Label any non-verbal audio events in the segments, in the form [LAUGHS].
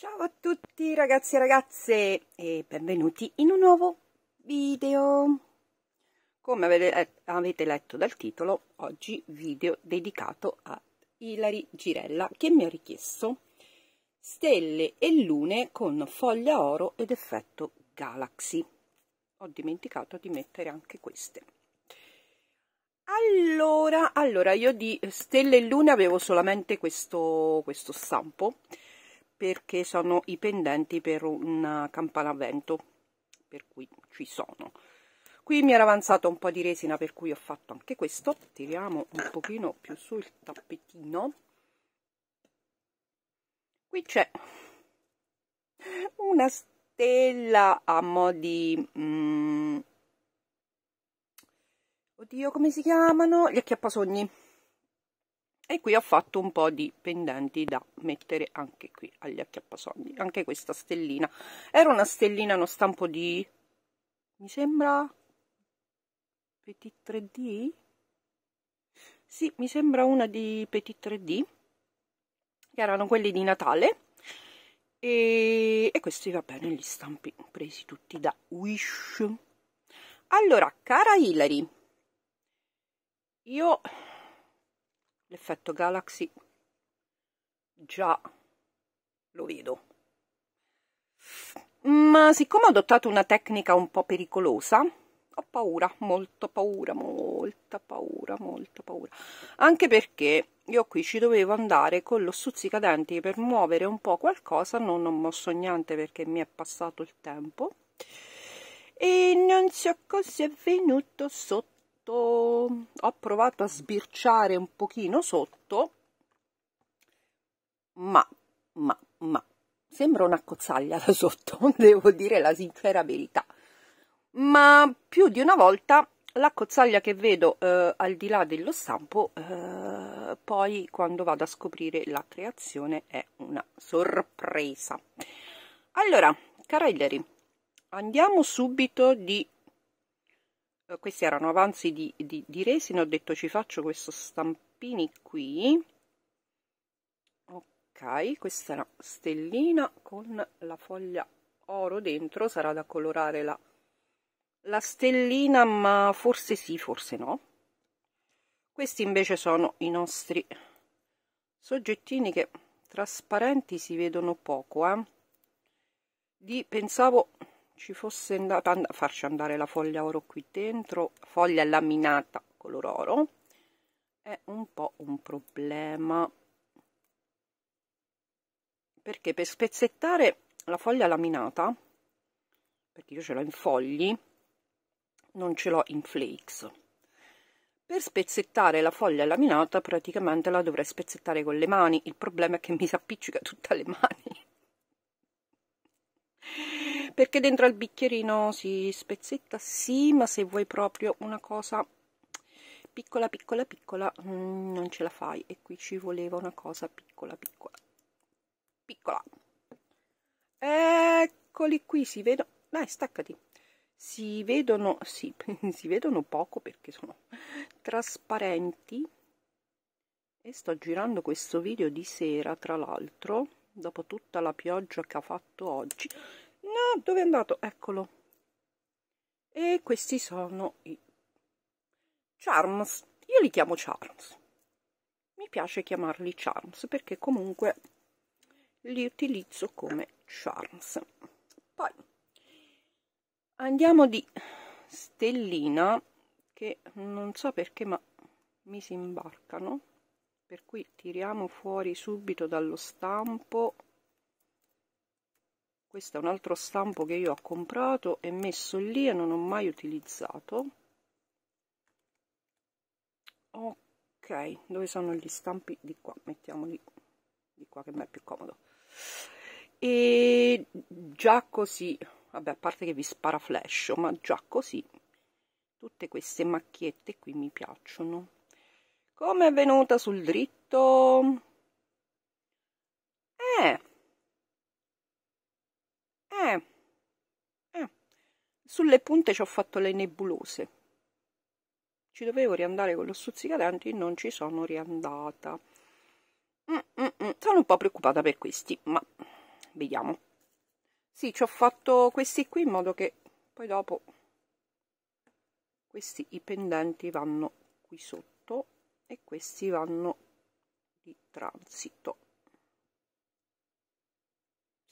Ciao a tutti ragazzi e ragazze e benvenuti in un nuovo video. Come avete letto dal titolo, oggi video dedicato a Ilari Girella che mi ha richiesto stelle e lune con foglia oro ed effetto galaxy. Ho dimenticato di mettere anche queste. Allora, allora io di stelle e lune avevo solamente questo, questo stampo perché sono i pendenti per una campana a vento per cui ci sono qui mi era avanzato un po' di resina per cui ho fatto anche questo tiriamo un pochino più su il tappetino qui c'è una stella a mo' di mm, oddio come si chiamano gli acchiappasogni e qui ho fatto un po' di pendenti da mettere anche qui agli acchiappasogni anche questa stellina era una stellina uno stampo di mi sembra petit 3d sì mi sembra una di petit 3d che erano quelli di natale e, e questi va bene gli stampi presi tutti da wish allora cara Hilary io l'effetto Galaxy già lo vedo. Ma siccome ho adottato una tecnica un po' pericolosa, ho paura, molto paura, molta paura, molta paura. Anche perché io qui ci dovevo andare con lo stuzzicadenti per muovere un po' qualcosa, non ho mosso niente perché mi è passato il tempo. E non so cosa è venuto sotto fatto ho provato a sbirciare un pochino sotto ma ma ma sembra una cozzaglia da sotto [LAUGHS] devo dire la sincera verità ma più di una volta la cozzaglia che vedo eh, al di là dello stampo eh, poi quando vado a scoprire la creazione è una sorpresa allora caragliari andiamo subito di eh, questi erano avanzi di, di, di resina ho detto ci faccio questo stampini qui ok questa è una stellina con la foglia oro dentro sarà da colorare la, la stellina ma forse sì forse no questi invece sono i nostri soggettini che trasparenti si vedono poco eh? di pensavo ci fosse andata a farci andare la foglia oro qui dentro, foglia laminata color oro, è un po' un problema. Perché per spezzettare la foglia laminata, perché io ce l'ho in fogli, non ce l'ho in flakes. Per spezzettare la foglia laminata praticamente la dovrei spezzettare con le mani, il problema è che mi si appiccica tutte le mani perché dentro al bicchierino si spezzetta sì ma se vuoi proprio una cosa piccola piccola piccola mm, non ce la fai e qui ci voleva una cosa piccola piccola piccola eccoli qui si vedono dai staccati si vedono sì, [LAUGHS] si vedono poco perché sono trasparenti e sto girando questo video di sera tra l'altro dopo tutta la pioggia che ha fatto oggi ah, dove è andato eccolo e questi sono i charms io li chiamo charms mi piace chiamarli charms perché comunque li utilizzo come charms poi andiamo di stellina che non so perché ma mi si imbarcano per cui tiriamo fuori subito dallo stampo questo è un altro stampo che io ho comprato e messo lì e non ho mai utilizzato ok dove sono gli stampi di qua mettiamoli di qua che mi è più comodo e già così vabbè a parte che vi spara flash ma già così tutte queste macchiette qui mi piacciono come è venuta sul dritto eh eh, eh. Sulle punte ci ho fatto le nebulose. Ci dovevo riandare con lo stuzzicadenti, non ci sono riandata. Mm, mm, mm. Sono un po' preoccupata per questi, ma vediamo. Sì, ci ho fatto questi qui in modo che poi dopo questi i pendenti vanno qui sotto e questi vanno di transito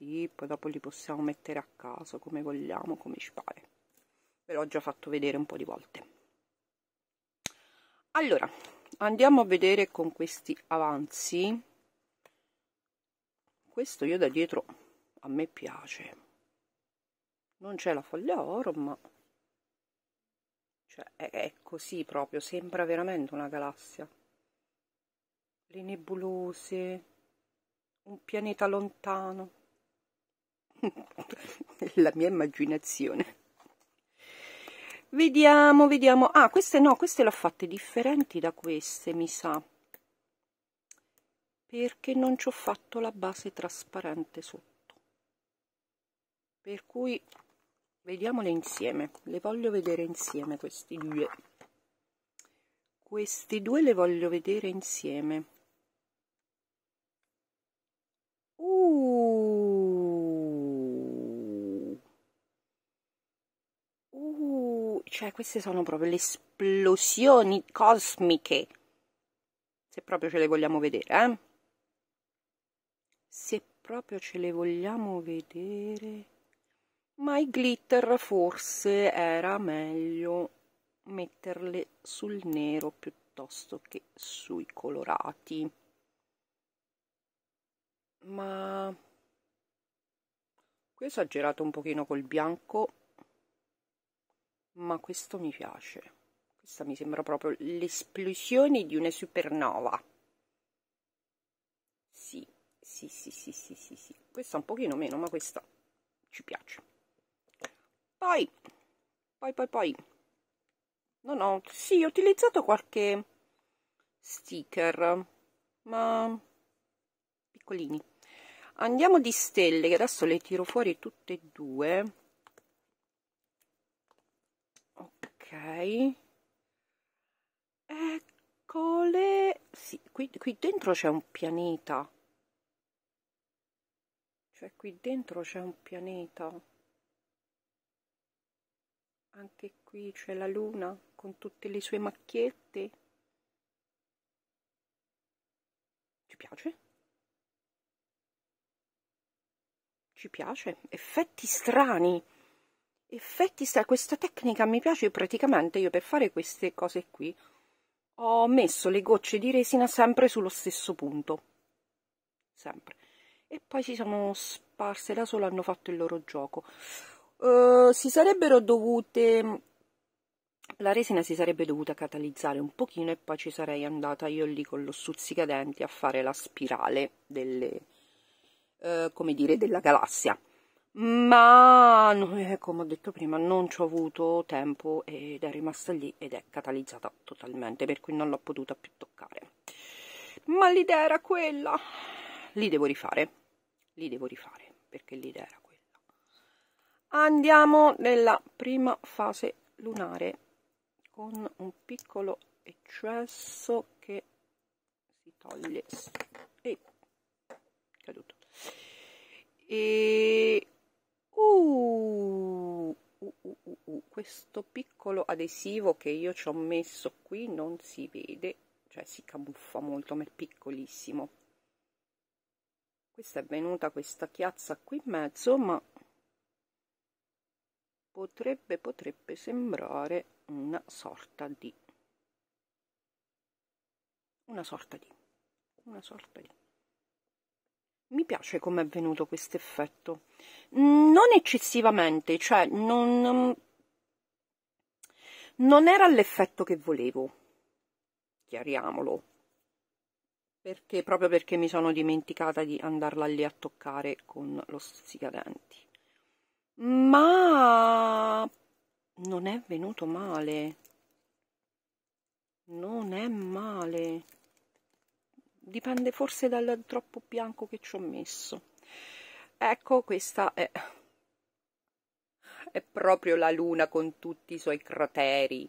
così poi dopo li possiamo mettere a caso come vogliamo come ci pare ve l'ho già fatto vedere un po di volte allora andiamo a vedere con questi avanzi questo io da dietro a me piace non c'è la foglia oro ma cioè, è, così proprio sembra veramente una galassia le nebulose un pianeta lontano [LAUGHS] la mia immaginazione vediamo vediamo ah queste no queste le ho fatte differenti da queste mi sa perché non ci ho fatto la base trasparente sotto per cui vediamole insieme le voglio vedere insieme questi due questi due le voglio vedere insieme cioè queste sono proprio le esplosioni cosmiche se proprio ce le vogliamo vedere eh? se proprio ce le vogliamo vedere ma i glitter forse era meglio metterle sul nero piuttosto che sui colorati ma qui ho esagerato un pochino col bianco ma questo mi piace questa mi sembra proprio l'esplosione di una supernova sì sì sì sì sì sì sì questa un pochino meno ma questa ci piace poi poi poi poi no no sì ho utilizzato qualche sticker ma piccolini andiamo di stelle che adesso le tiro fuori tutte e due ok eccole sì qui, qui dentro c'è un pianeta cioè qui dentro c'è un pianeta anche qui c'è la luna con tutte le sue macchiette ci piace ci piace effetti strani effetti sta questa tecnica mi piace praticamente io per fare queste cose qui ho messo le gocce di resina sempre sullo stesso punto sempre e poi si sono sparse da solo hanno fatto il loro gioco uh, si sarebbero dovute la resina si sarebbe dovuta catalizzare un pochino e poi ci sarei andata io lì con lo stuzzicadenti a fare la spirale delle, eh, come dire, della galassia ma eh, come ho detto prima non ci ho avuto tempo ed è rimasta lì ed è catalizzata totalmente per cui non l'ho potuta più toccare ma l'idea era quella li devo rifare li devo rifare perché l'idea era quella andiamo nella prima fase lunare con un piccolo eccesso che si toglie Ehi, caduto e Uh uh, uh, uh, uh, questo piccolo adesivo che io ci ho messo qui non si vede, cioè si camuffa molto, ma è piccolissimo. Questa è venuta questa chiazza qui in mezzo, ma potrebbe, potrebbe sembrare una sorta di... una sorta di... una sorta di mi piace come è venuto questo effetto. Non eccessivamente, cioè non, non era l'effetto che volevo, chiariamolo, perché, proprio perché mi sono dimenticata di andarla lì a toccare con lo stuzzicadenti. Ma non è venuto male. Non è male dipende forse dal troppo bianco che ci ho messo ecco questa è, è proprio la luna con tutti i suoi crateri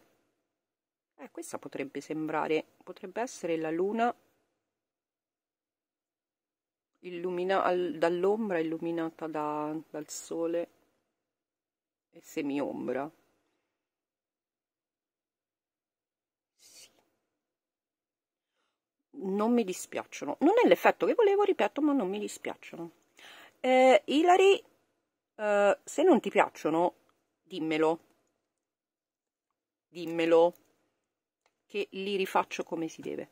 eh, questa potrebbe sembrare potrebbe essere la luna illuminata dall'ombra illuminata da, dal sole e semiombra non mi dispiacciono non è l'effetto che volevo ripeto ma non mi dispiacciono eh, Ilari eh, se non ti piacciono dimmelo dimmelo che li rifaccio come si deve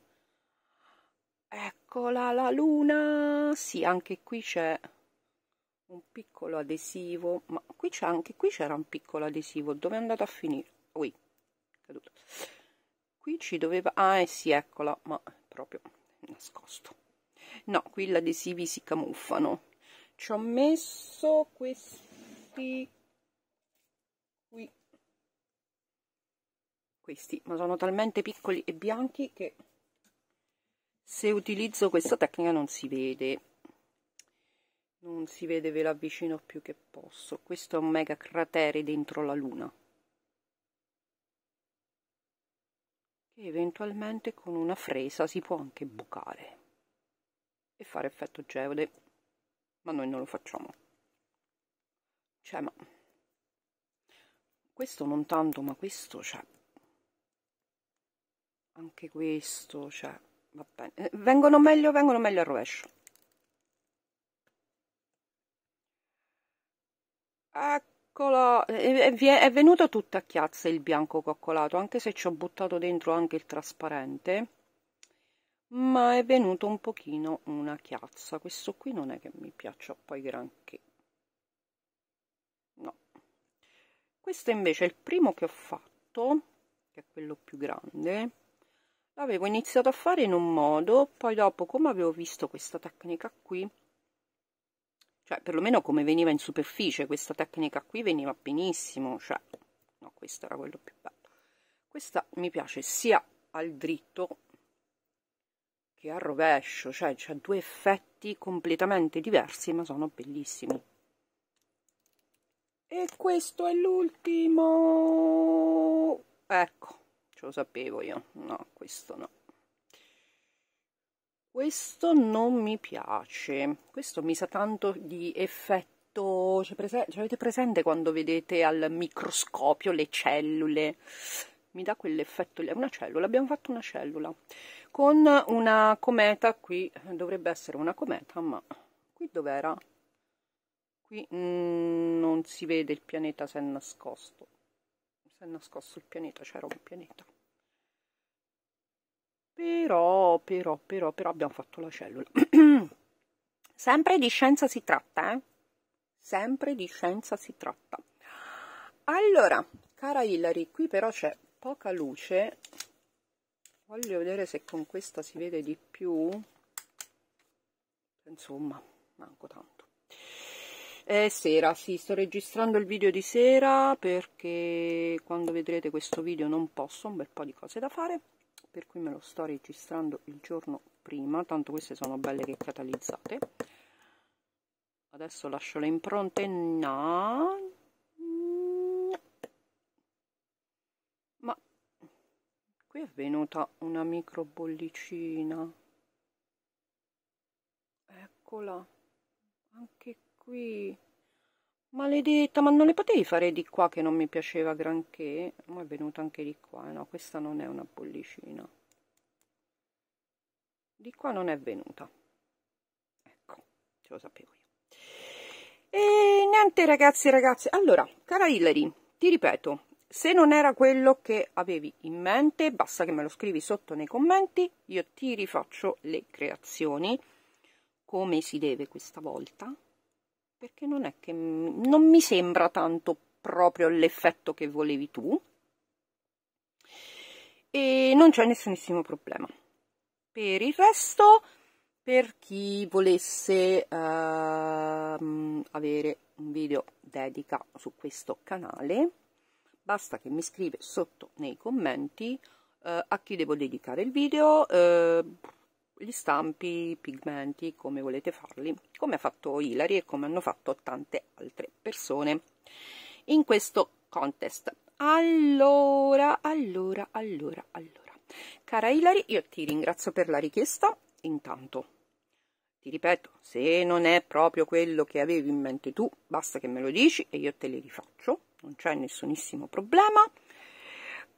eccola la luna sì anche qui c'è un piccolo adesivo ma qui c'è anche qui c'era un piccolo adesivo dove è andato a finire Ui, caduto. qui ci doveva ah eh sì eccola ma proprio nascosto no qui gli adesivi si camuffano ci ho messo questi qui questi ma sono talmente piccoli e bianchi che se utilizzo questa tecnica non si vede non si vede ve l'avvicino più che posso questo è un mega cratere dentro la luna e eventualmente con una fresa si può anche bucare e fare effetto geode ma noi non lo facciamo cioè ma questo non tanto ma questo c'è cioè, anche questo c'è cioè, va bene eh, vengono meglio vengono meglio al rovescio ecco piccolo, è, è venuto tutto a chiazza il bianco coccolato, anche se ci ho buttato dentro anche il trasparente, ma è venuto un pochino una chiazza. Questo qui non è che mi piaccia poi granché. No. Questo invece è il primo che ho fatto, che è quello più grande. L'avevo iniziato a fare in un modo, poi dopo, come avevo visto questa tecnica qui, cioè perlomeno come veniva in superficie questa tecnica qui veniva benissimo cioè no questo era quello più bello questa mi piace sia al dritto che al rovescio cioè c'ha due effetti completamente diversi ma sono bellissimi e questo è l'ultimo ecco ce lo sapevo io no questo no questo non mi piace, questo mi sa tanto di effetto, cioè, prese... cioè avete presente quando vedete al microscopio le cellule? Mi dà quell'effetto, è una cellula, abbiamo fatto una cellula, con una cometa qui, dovrebbe essere una cometa, ma qui dov'era? Qui mh, mm, non si vede il pianeta se è nascosto, se è nascosto il pianeta, c'era un pianeta però, però, però, però abbiamo fatto la cellula. [CLEARS THROAT] Sempre di scienza si tratta, eh? Sempre di scienza si tratta. Allora, cara Hillary, qui però c'è poca luce. Voglio vedere se con questa si vede di più. Insomma, manco tanto. È sera, sì, sto registrando il video di sera perché quando vedrete questo video non posso, un bel po' di cose da fare per cui me lo sto registrando il giorno prima tanto queste sono belle che catalizzate adesso lascio le impronte no, ma qui è venuta una micro bollicina eccola anche qui Maledetta, ma non le potevi fare di qua che non mi piaceva granché? Ma è venuta anche di qua, no, questa non è una bollicina. Di qua non è venuta. Ecco, ce lo sapevo io. E niente ragazzi e ragazze, allora, cara Hillary, ti ripeto, se non era quello che avevi in mente, basta che me lo scrivi sotto nei commenti, io ti rifaccio le creazioni, come si deve questa volta, perché non è che non mi sembra tanto proprio l'effetto che volevi tu e non c'è nessunissimo problema per il resto per chi volesse uh, avere un video dedica su questo canale basta che mi scrive sotto nei commenti uh, a chi devo dedicare il video uh, gli stampi pigmenti come volete farli come ha fatto Hilary e come hanno fatto tante altre persone in questo contest allora allora allora allora cara Hilary io ti ringrazio per la richiesta intanto ti ripeto, se non è proprio quello che avevi in mente tu, basta che me lo dici e io te li rifaccio, non c'è nessunissimo problema.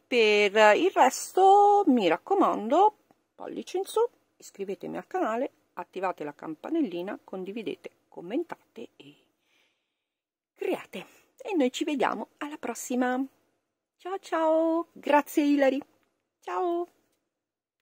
Per il resto, mi raccomando, pollice in su, iscrivetemi al canale, attivate la campanellina, condividete, commentate e create. E noi ci vediamo alla prossima. Ciao ciao, grazie Ilari. Ciao.